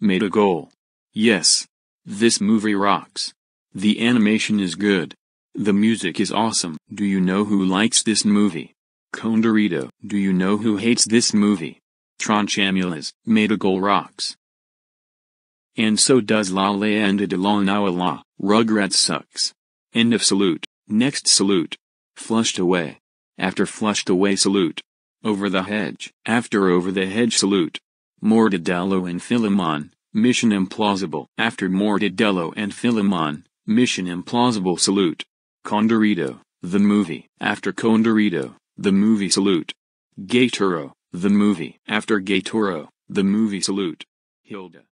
Made a goal. Yes. This movie rocks. The animation is good. The music is awesome. Do you know who likes this movie? Condorito. Do you know who hates this movie? Tronchamulas. Made a goal rocks. And so does La Leyenda de la La. Rugrats sucks. End of salute. Next salute. Flushed away. After flushed away salute. Over the hedge. After over the hedge salute. Mortadello and Philemon, Mission Implausible. After Mortadello and Philemon, Mission Implausible Salute. Condorito, the movie. After Condorito, the movie Salute. Gatoro, the movie. After Gatoro, the movie Salute. Hilda.